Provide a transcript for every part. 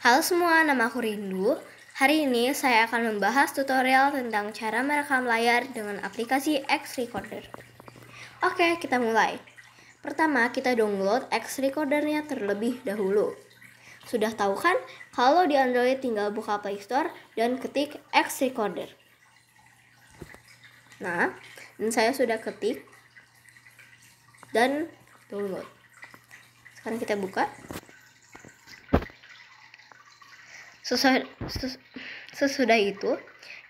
Halo semua, nama aku Rindu. Hari ini saya akan membahas tutorial tentang cara merekam layar dengan aplikasi X Recorder. Oke, kita mulai. Pertama, kita download X recorder terlebih dahulu. Sudah tahu kan, kalau di Android tinggal buka Play Store dan ketik X Recorder. Nah, dan saya sudah ketik dan download. Sekarang kita buka. Sesudah, sesudah itu,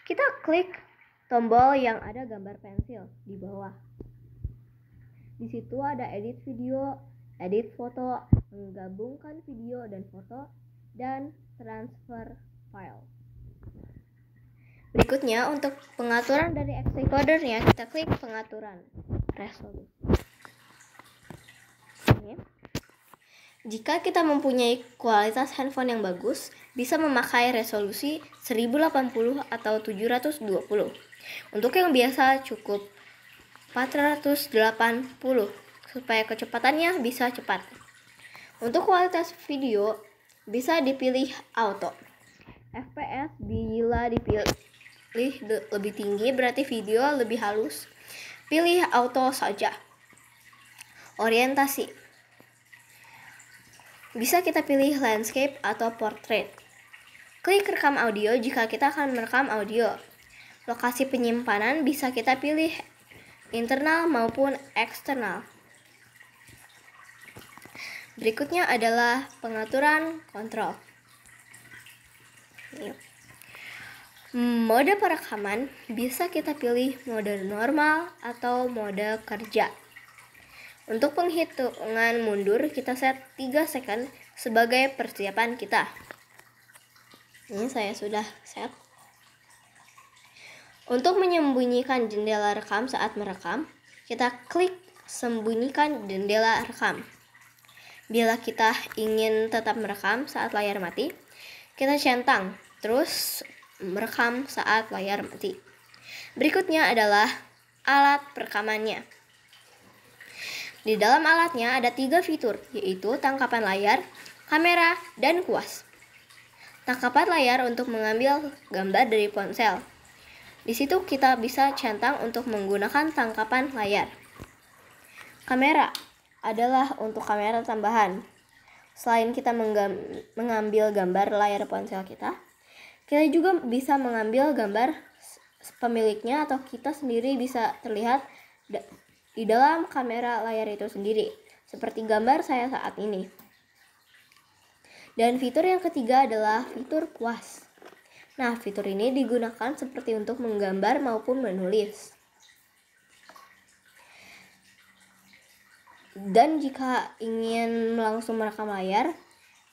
kita klik tombol yang ada gambar pensil di bawah. Di situ ada edit video, edit foto, menggabungkan video dan foto, dan transfer file. Berikutnya, untuk pengaturan dari execodernya, kita klik pengaturan resolusi. Jika kita mempunyai kualitas handphone yang bagus, bisa memakai resolusi 1080 atau 720. Untuk yang biasa cukup 480 supaya kecepatannya bisa cepat. Untuk kualitas video bisa dipilih auto. FPS bila dipilih lebih tinggi berarti video lebih halus. Pilih auto saja. Orientasi. Bisa kita pilih landscape atau portrait. Klik rekam audio jika kita akan merekam audio. Lokasi penyimpanan bisa kita pilih internal maupun eksternal. Berikutnya adalah pengaturan kontrol. Mode perekaman bisa kita pilih mode normal atau mode kerja. Untuk penghitungan mundur kita set 3 second sebagai persiapan kita ini saya sudah set untuk menyembunyikan jendela rekam saat merekam kita klik sembunyikan jendela rekam bila kita ingin tetap merekam saat layar mati kita centang terus merekam saat layar mati berikutnya adalah alat perekamannya di dalam alatnya ada tiga fitur, yaitu tangkapan layar, kamera, dan kuas tangkapan layar untuk mengambil gambar dari ponsel. Di situ kita bisa centang untuk menggunakan tangkapan layar. Kamera adalah untuk kamera tambahan. Selain kita mengambil gambar layar ponsel kita, kita juga bisa mengambil gambar pemiliknya atau kita sendiri bisa terlihat di dalam kamera layar itu sendiri, seperti gambar saya saat ini. Dan fitur yang ketiga adalah fitur kuas. Nah, fitur ini digunakan seperti untuk menggambar maupun menulis. Dan jika ingin langsung merekam layar,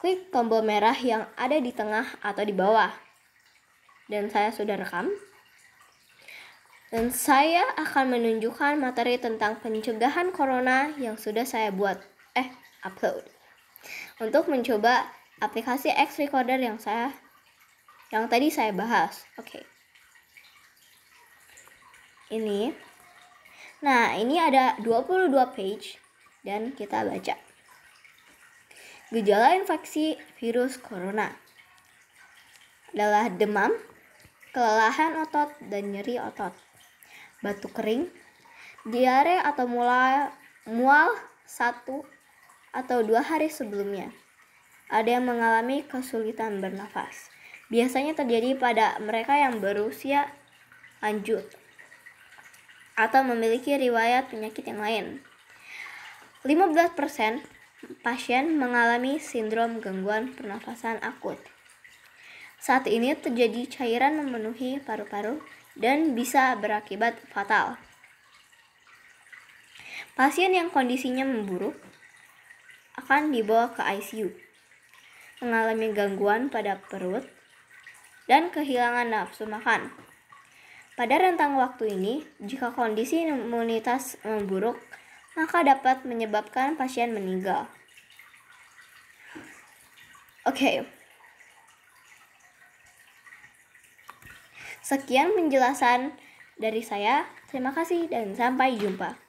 klik tombol merah yang ada di tengah atau di bawah. Dan saya sudah rekam. Dan saya akan menunjukkan materi tentang pencegahan corona yang sudah saya buat, eh, upload. Untuk mencoba aplikasi X Recorder yang saya yang tadi saya bahas. Oke. Okay. Ini. Nah, ini ada 22 page dan kita baca. Gejala infeksi virus corona adalah demam, kelelahan otot dan nyeri otot, batuk kering, diare atau mual satu atau dua hari sebelumnya, ada yang mengalami kesulitan bernafas. Biasanya terjadi pada mereka yang berusia lanjut atau memiliki riwayat penyakit yang lain. 15% pasien mengalami sindrom gangguan pernafasan akut. Saat ini terjadi cairan memenuhi paru-paru dan bisa berakibat fatal. Pasien yang kondisinya memburuk akan dibawa ke ICU mengalami gangguan pada perut, dan kehilangan nafsu makan. Pada rentang waktu ini, jika kondisi imunitas memburuk, maka dapat menyebabkan pasien meninggal. Oke. Okay. Sekian penjelasan dari saya. Terima kasih dan sampai jumpa.